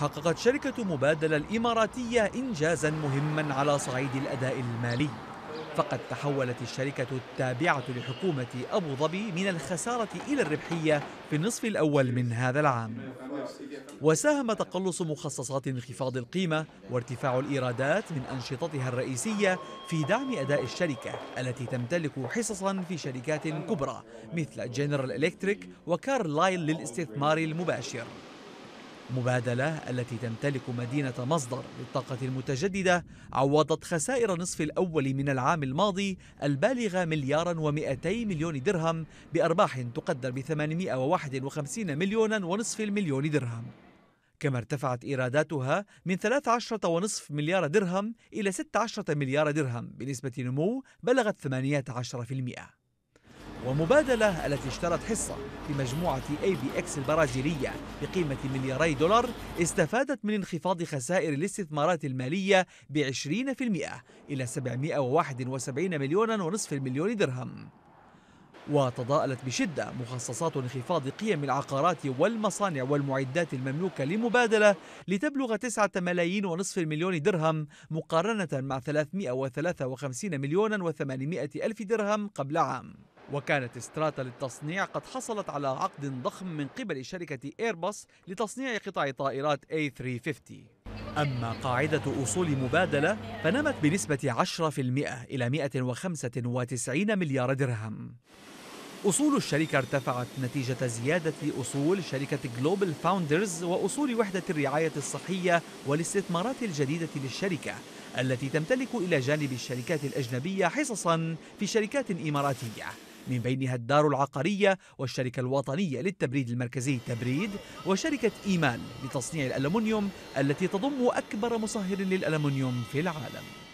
حققت شركة مبادلة الإماراتية إنجازا مهما على صعيد الأداء المالي فقد تحولت الشركة التابعة لحكومة أبو ظبي من الخسارة إلى الربحية في النصف الأول من هذا العام وساهم تقلص مخصصات انخفاض القيمة وارتفاع الإيرادات من أنشطتها الرئيسية في دعم أداء الشركة التي تمتلك حصصا في شركات كبرى مثل جنرال إلكتريك وكارلايل للاستثمار المباشر مبادلة التي تمتلك مدينة مصدر للطاقة المتجددة عوضت خسائر نصف الأول من العام الماضي البالغة مليارا و200 مليون درهم بأرباح تقدر ب 851 مليونا ونصف المليون درهم كما ارتفعت إيراداتها من 13.5 مليار درهم إلى 16 مليار درهم بنسبة نمو بلغت 18% ومبادلة التي اشترت حصة في مجموعة اي بي اكس البرازيلية بقيمة ملياري دولار استفادت من انخفاض خسائر الاستثمارات المالية ب 20% إلى 771 مليون ونصف المليون درهم وتضاءلت بشدة مخصصات انخفاض قيم العقارات والمصانع والمعدات المملوكة لمبادلة لتبلغ 9 ملايين ونصف المليون درهم مقارنة مع 353 مليون و800 ألف درهم قبل عام وكانت استراتا للتصنيع قد حصلت على عقد ضخم من قبل شركة إيرباص لتصنيع قطع طائرات A350 أما قاعدة أصول مبادلة فنمت بنسبة 10% إلى 195 مليار درهم أصول الشركة ارتفعت نتيجة زيادة أصول شركة جلوبال فاوندرز وأصول وحدة الرعاية الصحية والاستثمارات الجديدة للشركة التي تمتلك إلى جانب الشركات الأجنبية حصصا في شركات إماراتية من بينها الدار العقارية والشركة الوطنية للتبريد المركزي تبريد وشركة إيمان لتصنيع الألمنيوم التي تضم أكبر مصهر للألمنيوم في العالم